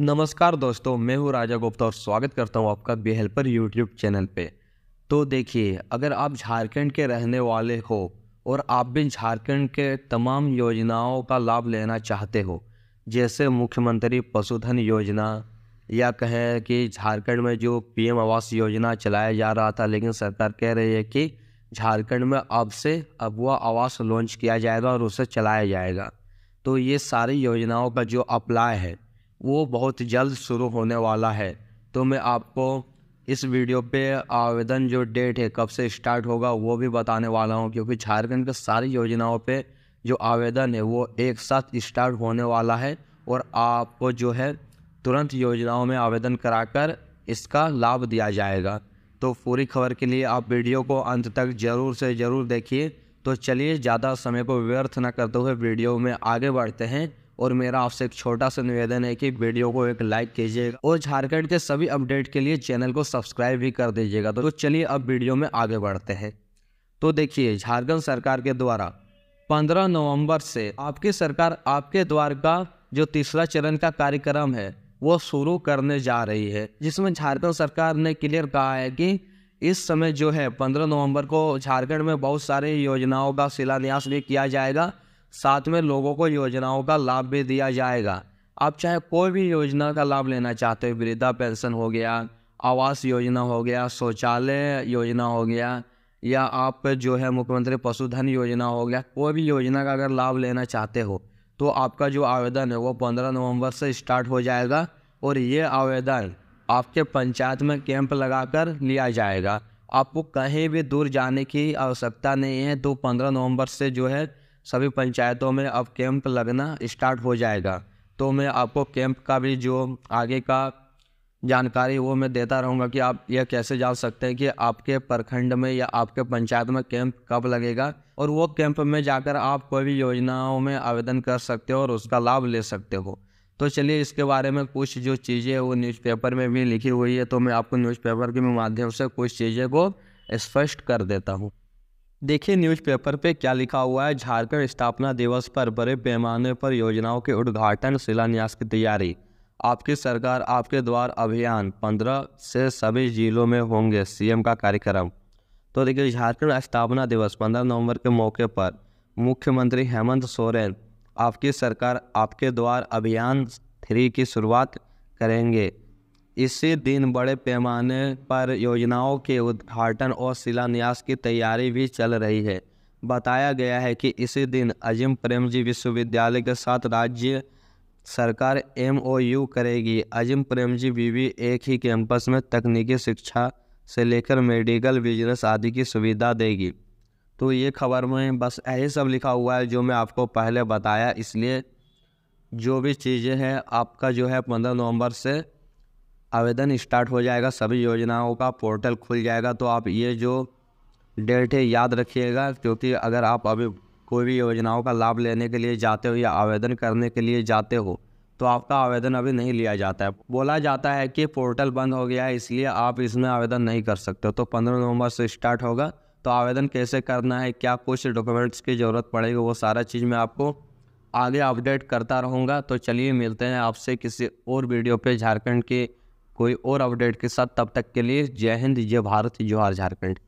नमस्कार दोस्तों मैं हूँ राजा गुप्ता और स्वागत करता हूँ आपका बी हेल्पर यूट्यूब चैनल पे तो देखिए अगर आप झारखंड के रहने वाले हो और आप भी झारखंड के तमाम योजनाओं का लाभ लेना चाहते हो जैसे मुख्यमंत्री पशुधन योजना या कहें कि झारखंड में जो पीएम आवास योजना चलाया जा रहा था लेकिन सरकार कह रही है कि झारखंड में अब से अब वह आवास लॉन्च किया जाएगा और उसे चलाया जाएगा तो ये सारी योजनाओं का जो अप्लाई है वो बहुत जल्द शुरू होने वाला है तो मैं आपको इस वीडियो पे आवेदन जो डेट है कब से स्टार्ट होगा वो भी बताने वाला हूँ क्योंकि झारखंड के सारी योजनाओं पे जो आवेदन है वो एक साथ स्टार्ट होने वाला है और आपको जो है तुरंत योजनाओं में आवेदन कराकर इसका लाभ दिया जाएगा तो पूरी खबर के लिए आप वीडियो को अंत तक ज़रूर से ज़रूर देखिए तो चलिए ज़्यादा समय को व्यर्थ न करते हुए वीडियो में आगे बढ़ते हैं और मेरा आपसे एक छोटा सा निवेदन है कि वीडियो को एक लाइक कीजिएगा और झारखंड के सभी अपडेट के लिए चैनल को सब्सक्राइब भी कर दीजिएगा तो चलिए अब वीडियो में आगे बढ़ते हैं तो देखिए झारखंड सरकार के द्वारा 15 नवंबर से आपकी सरकार आपके द्वार का जो तीसरा चरण का कार्यक्रम है वो शुरू करने जा रही है जिसमें झारखंड सरकार ने क्लियर कहा है कि इस समय जो है 15 नवंबर को झारखंड में बहुत सारी योजनाओं का शिलान्यास भी किया जाएगा साथ में लोगों को योजनाओं का लाभ भी दिया जाएगा आप चाहे कोई भी योजना का लाभ लेना चाहते हो वृद्धा पेंशन हो गया आवास योजना हो गया शौचालय योजना हो गया या आप जो है मुख्यमंत्री पशुधन योजना हो गया कोई भी योजना का अगर लाभ लेना चाहते हो तो आपका जो आवेदन है वो पंद्रह नवंबर से स्टार्ट हो जाएगा और ये आवेदन आपके पंचायत में कैंप लगाकर लिया जाएगा आपको कहीं भी दूर जाने की आवश्यकता नहीं है तो पंद्रह नवंबर से जो है सभी पंचायतों में अब कैंप लगना स्टार्ट हो जाएगा तो मैं आपको कैंप का भी जो आगे का जानकारी वो मैं देता रहूँगा कि आप यह कैसे जान सकते हैं कि आपके प्रखंड में या आपके पंचायत में कैंप कब लगेगा और वो कैंप में जाकर आप कोई भी योजनाओं में आवेदन कर सकते हो और उसका लाभ ले सकते हो तो चलिए इसके बारे में कुछ जो चीज़ें वो न्यूज़पेपर में भी लिखी हुई है तो मैं आपको न्यूज़पेपर के माध्यम से कुछ चीज़ें को स्पष्ट कर देता हूँ देखिए न्यूज़पेपर पे क्या लिखा हुआ है झारखंड स्थापना दिवस पर बड़े पैमाने पर योजनाओं के उद्घाटन शिलान्यास की तैयारी आपकी सरकार आपके द्वार अभियान पंद्रह से सभी जिलों में होंगे सीएम का कार्यक्रम तो देखिए झारखंड स्थापना दिवस पंद्रह नवंबर के मौके पर मुख्यमंत्री हेमंत सोरेन आपकी सरकार आपके द्वार अभियान थ्री की शुरुआत करेंगे इसी दिन बड़े पैमाने पर योजनाओं के उद्घाटन और शिलान्यास की तैयारी भी चल रही है बताया गया है कि इसी दिन अजीम जी विश्वविद्यालय के साथ राज्य सरकार एम करेगी अजीम बी वी एक ही कैंपस में तकनीकी शिक्षा से लेकर मेडिकल बिजनेस आदि की सुविधा देगी तो ये खबर में बस यही सब लिखा हुआ है जो मैं आपको पहले बताया इसलिए जो भी चीज़ें हैं आपका जो है पंद्रह नवंबर से आवेदन स्टार्ट हो जाएगा सभी योजनाओं का पोर्टल खुल जाएगा तो आप ये जो डेट है याद रखिएगा क्योंकि अगर आप अभी कोई भी योजनाओं का लाभ लेने के लिए जाते हो या आवेदन करने के लिए जाते हो तो आपका आवेदन अभी नहीं लिया जाता है बोला जाता है कि पोर्टल बंद हो गया है इसलिए आप इसमें आवेदन नहीं कर सकते तो पंद्रह नवंबर से स्टार्ट होगा तो आवेदन कैसे करना है क्या कुछ डॉक्यूमेंट्स की ज़रूरत पड़ेगी वो सारा चीज़ मैं आपको आगे अपडेट करता रहूँगा तो चलिए मिलते हैं आपसे किसी और वीडियो पर झारखंड के कोई और अपडेट के साथ तब तक के लिए जय हिंद जय भारत जोहार झारखंड